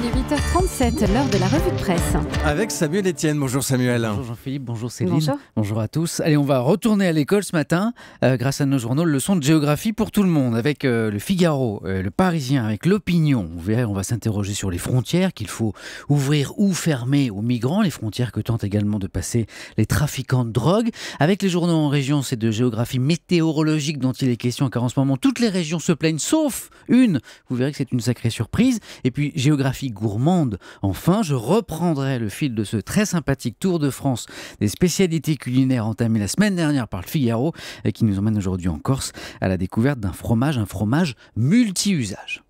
il est 8h37, l'heure de la revue de presse. Avec Samuel Etienne. Bonjour Samuel. Bonjour Jean-Philippe, bonjour Céline. Bonjour. à tous. Allez, on va retourner à l'école ce matin euh, grâce à nos journaux Leçon de géographie pour tout le monde avec euh, le Figaro, euh, le Parisien, avec l'Opinion. Vous verrez, on va s'interroger sur les frontières qu'il faut ouvrir ou fermer aux migrants, les frontières que tentent également de passer les trafiquants de drogue. Avec les journaux en région, c'est de géographie météorologique dont il est question car en ce moment toutes les régions se plaignent sauf une. Vous verrez que c'est une sacrée surprise. Et puis géographie gourmande. Enfin, je reprendrai le fil de ce très sympathique tour de France des spécialités culinaires entamé la semaine dernière par le Figaro et qui nous emmène aujourd'hui en Corse à la découverte d'un fromage, un fromage multi-usage.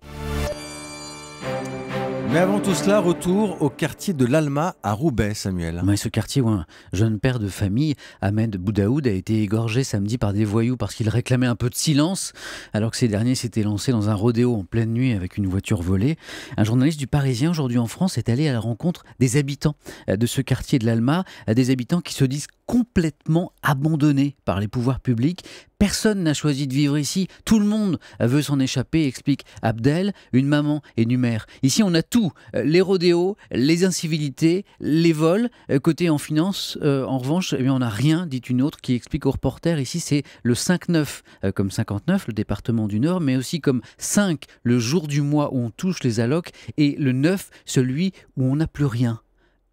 Mais avant tout cela, retour au quartier de l'Alma à Roubaix, Samuel. Mais ce quartier où un jeune père de famille, Ahmed Boudaoud, a été égorgé samedi par des voyous parce qu'il réclamait un peu de silence, alors que ces derniers s'étaient lancés dans un rodéo en pleine nuit avec une voiture volée. Un journaliste du Parisien, aujourd'hui en France, est allé à la rencontre des habitants euh, de ce quartier de l'Alma, euh, des habitants qui se disent complètement abandonné par les pouvoirs publics. Personne n'a choisi de vivre ici. Tout le monde veut s'en échapper, explique Abdel. Une maman et mère. Ici, on a tout euh, les rodéos, les incivilités, les vols. Euh, côté en finance, euh, en revanche, eh on n'a rien, dit une autre qui explique aux reporters. Ici, c'est le 5-9, comme 59, le département du Nord, mais aussi comme 5, le jour du mois où on touche les allocs, et le 9, celui où on n'a plus rien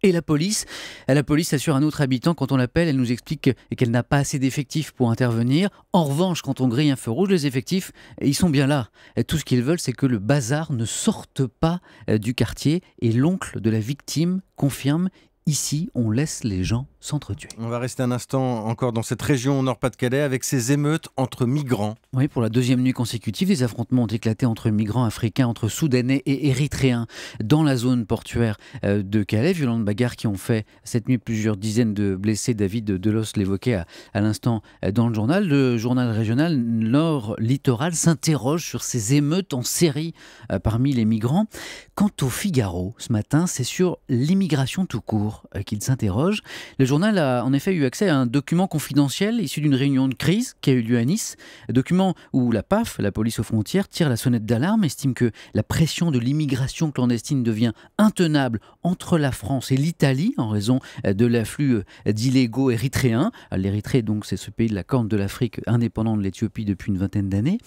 et la police. Euh, la police assure un autre habitant, quand on l'appelle, elle nous explique qu'elle n'a pas assez d'effectifs pour intervenir. En revanche, quand on grille un feu rouge, les effectifs, euh, ils sont bien là. Euh, tout ce qu'ils veulent, c'est que le bazar ne sorte pas du quartier. Et l'oncle de la victime confirme, ici, on laisse les gens s'entretuer. On va rester un instant encore dans cette région Nord-Pas-de-Calais avec ces émeutes entre migrants. Oui, pour la deuxième nuit consécutive, des affrontements ont éclaté entre migrants africains, entre Soudanais et Érythréens dans la zone portuaire euh, de Calais. Violentes bagarres qui ont fait cette nuit plusieurs dizaines de blessés. David Delos l'évoquait à, l'instant euh, dans le journal. Le journal régional Nord-Littoral s'interroge sur ces émeutes en série euh, parmi les migrants. Quant au Figaro, ce matin, c'est sur l'immigration tout court qu'il s'interroge journal a en effet eu accès à un document confidentiel issu d'une réunion de crise qui a eu lieu à Nice, document où la PAF, la police aux frontières, tire la sonnette d'alarme, estime que la pression de l'immigration clandestine devient intenable entre la France et l'Italie en raison euh, de l'afflux euh, d'illégaux érythréens. L'Érythrée, donc, c'est ce pays de la Corne de l'Afrique indépendant de l'Éthiopie depuis une vingtaine d'années.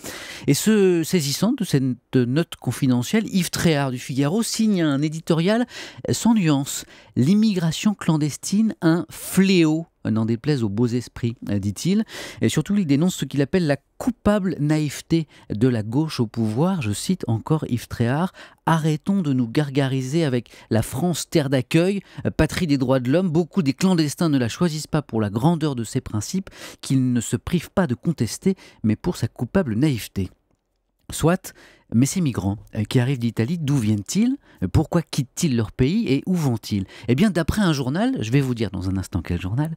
Et se saisissant de cette note confidentielle, Yves Tréhard du Figaro signe un éditorial euh, sans nuance. L'immigration clandestine, un fléau, n'en déplaise aux beaux esprits, euh, dit-il. Et surtout, il dénonce ce qu'il appelle la coupable naïveté de la gauche au pouvoir. Je cite encore Yves Tréhard Arrêtons de nous gargariser avec la France terre d'accueil, patrie des droits de l'homme. Beaucoup des clandestins ne la choisissent pas pour la grandeur de ses principes, qu'ils ne se privent pas de contester, mais pour sa coupable naïveté. Soit, mais ces migrants euh, qui arrivent d'Italie, d'où viennent-ils Pourquoi quittent-ils leur pays et où vont-ils Eh bien, d'après un journal, je vais vous dire dans un instant quel journal,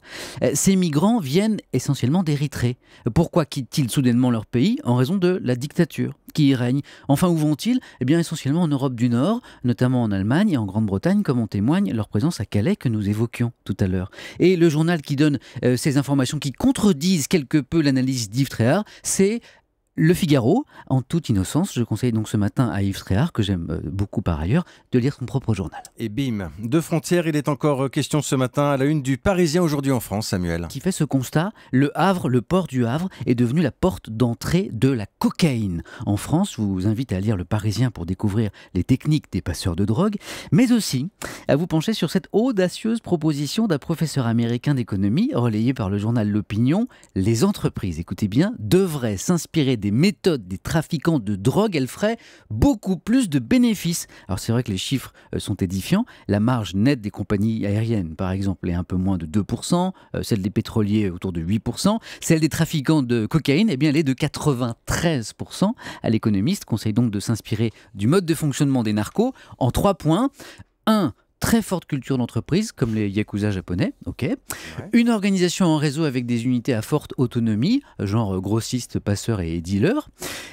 euh, ces migrants viennent essentiellement d'Érythrée. Pourquoi quittent-ils soudainement leur pays En raison de la dictature qui y règne. Enfin, où vont-ils Eh bien, essentiellement en Europe du Nord, notamment en Allemagne et en Grande-Bretagne, comme en témoigne leur présence à Calais que nous évoquions tout à l'heure. Et le journal qui donne euh, ces informations qui contredisent quelque peu l'analyse d'Yves c'est le Figaro, en toute innocence, je conseille donc ce matin à Yves Tréhard, que j'aime euh, beaucoup par ailleurs, de lire son propre journal. Et bim, de frontières, il est encore euh, question ce matin à la une du Parisien aujourd'hui en France, Samuel. Qui fait ce constat, le Havre, le port du Havre, est devenu la porte d'entrée de la cocaïne. En France, je vous invite à lire le Parisien pour découvrir les techniques des passeurs de drogue, mais aussi à vous pencher sur cette audacieuse proposition d'un professeur américain d'économie, relayée par le journal L'Opinion, les entreprises, écoutez bien, devraient s'inspirer des méthodes des trafiquants de drogue, elle ferait beaucoup plus de bénéfices. Alors c'est vrai que les chiffres euh, sont édifiants. La marge nette des compagnies aériennes, par exemple, est un peu moins de 2%, euh, celle des pétroliers autour de 8%, celle des trafiquants de cocaïne, eh bien, elle est de 93%. À l'économiste, conseille donc de s'inspirer du mode de fonctionnement des narcos en trois points. 1 très forte culture d'entreprise, comme les Yakuza japonais, ok. Une organisation en réseau avec des unités à forte autonomie, genre grossistes, passeurs et dealers.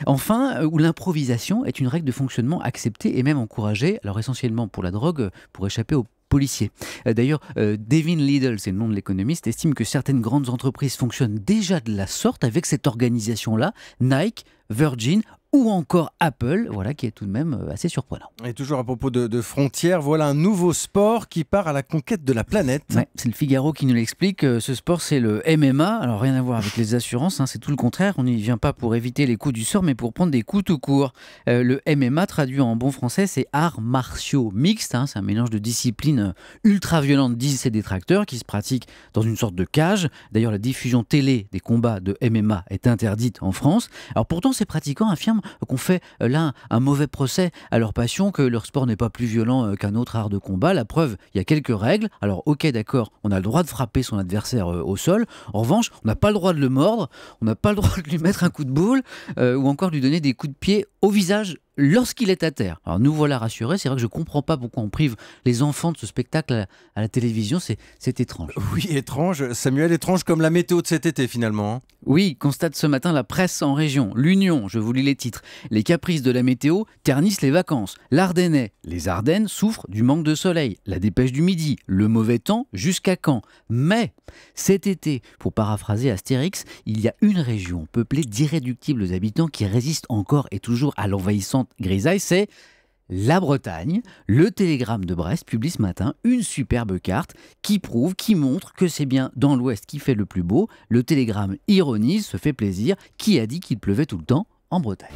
Enfin, euh, où l'improvisation est une règle de fonctionnement acceptée et même encouragée, alors essentiellement pour la drogue, pour échapper aux policiers. Euh, d'ailleurs, euh, Devin Liddell, c'est le nom de l'économiste, estime que certaines grandes entreprises fonctionnent déjà de la sorte avec cette organisation-là, Nike, Virgin, ou encore Apple, voilà qui est tout de même euh, assez surprenant. Et toujours à propos de, frontières, voilà un nouveau sport qui part à la conquête de la planète. c'est le Figaro qui nous l'explique. Euh, ce sport, c'est le MMA. Alors rien à voir avec les assurances, hein, c'est tout le contraire. On n'y vient pas pour éviter les coups du sort, mais pour prendre des coups tout court. Euh, le MMA, traduit en bon français, c'est arts martiaux mixtes. Hein. c'est un mélange de disciplines ultra violentes, disent ses détracteurs, qui se pratiquent dans une sorte de cage. D'ailleurs, la diffusion télé des combats de MMA est interdite en France. Alors pourtant, ces pratiquants affirment euh, qu'on fait euh, là un mauvais procès à leur passion, que leur sport n'est pas plus violent euh, qu'un autre art de combat. La preuve, il y a quelques règles. Alors ok, d'accord, on a le droit de frapper son adversaire au sol. En revanche, on n'a pas le droit de le mordre, on n'a pas le droit de lui mettre un coup de boule ou encore de lui donner des coups de pied au visage lorsqu'il est à terre. Alors nous voilà rassurés, c'est vrai que je ne comprends pas pourquoi on prive les enfants de ce spectacle à, la télévision, c'est étrange. Oui, étrange, Samuel, étrange comme la météo de cet été finalement. Hein. Oui, constate ce matin la presse en région. L'Union, je vous lis les titres. Les caprices de la météo ternissent les vacances. L'Ardennais, les Ardennes souffrent du manque de soleil. La dépêche du midi, le mauvais temps, jusqu'à quand Mais cet été, pour paraphraser Astérix, il y a une région peuplée d'irréductibles habitants qui résistent encore et toujours à l'envahissante grisaille, c'est la Bretagne. Le Télégramme de Brest publie ce matin une superbe carte qui prouve, qui montre que c'est bien dans l'Ouest qui fait le plus beau. Le Télégramme ironise, se fait plaisir. Qui a dit qu'il pleuvait tout le temps en Bretagne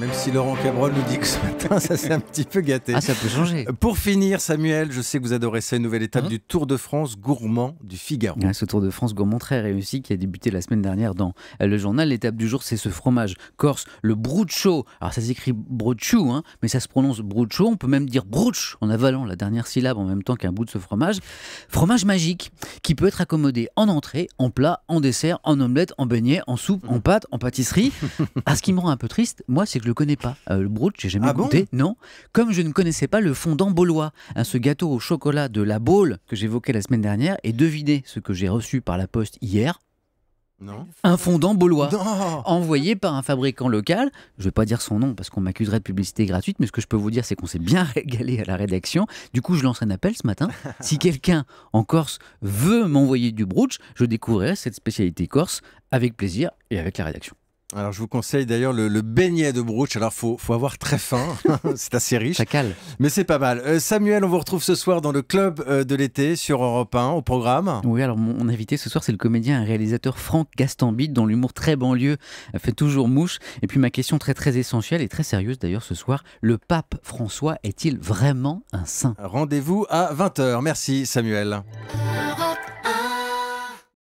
même si Laurent Cabrol nous dit que ce matin, ça s'est un petit peu gâté. Ah, ça peut changer. Euh, pour finir, Samuel, je sais que vous adorez cette nouvelle étape hein du Tour de France gourmand du Figaro. Ah, ce Tour de France gourmand très réussi qui a débuté la semaine dernière dans le journal. L'étape du jour, c'est ce fromage corse, le brucho. Alors, ça s'écrit brochou, hein, mais ça se prononce brucho. On peut même dire bruch en avalant la dernière syllabe en même temps qu'un bout de ce fromage. Fromage magique qui peut être accommodé en entrée, en plat, en dessert, en omelette, en beignet, en soupe, en mmh. pâte, en pâtisserie. Ah, ce qui me rend un peu triste, moi, c'est que connais pas. Euh, le brooch, j'ai jamais ah goûté. non. Comme je ne connaissais pas le fondant baulois, hein, ce gâteau au chocolat de la Baule que j'évoquais la semaine dernière, et devinez ce que j'ai reçu par la poste hier. Non. Un fondant baulois envoyé par un fabricant local. Je ne vais pas dire son nom parce qu'on m'accuserait de publicité gratuite, mais ce que je peux vous dire, c'est qu'on s'est bien régalé à la rédaction. Du coup, je lance un appel ce matin. Si quelqu'un en Corse veut m'envoyer du brooch, je découvrirai cette spécialité corse avec plaisir et avec la rédaction. Alors, je vous conseille d'ailleurs le, beignet de brooch. Alors, faut, faut avoir très faim. c'est assez riche. Ça cale. Mais c'est pas mal. Euh, Samuel, on vous retrouve ce soir dans le club euh, de l'été sur Europe 1 au programme. Oui, alors mon, invité ce soir, c'est le comédien et réalisateur Franck Gastambide, dont l'humour très banlieue euh, fait toujours mouche. Et puis, ma question très, très essentielle et très sérieuse d'ailleurs ce soir le pape François est-il vraiment un saint Rendez-vous à 20h. Merci, Samuel.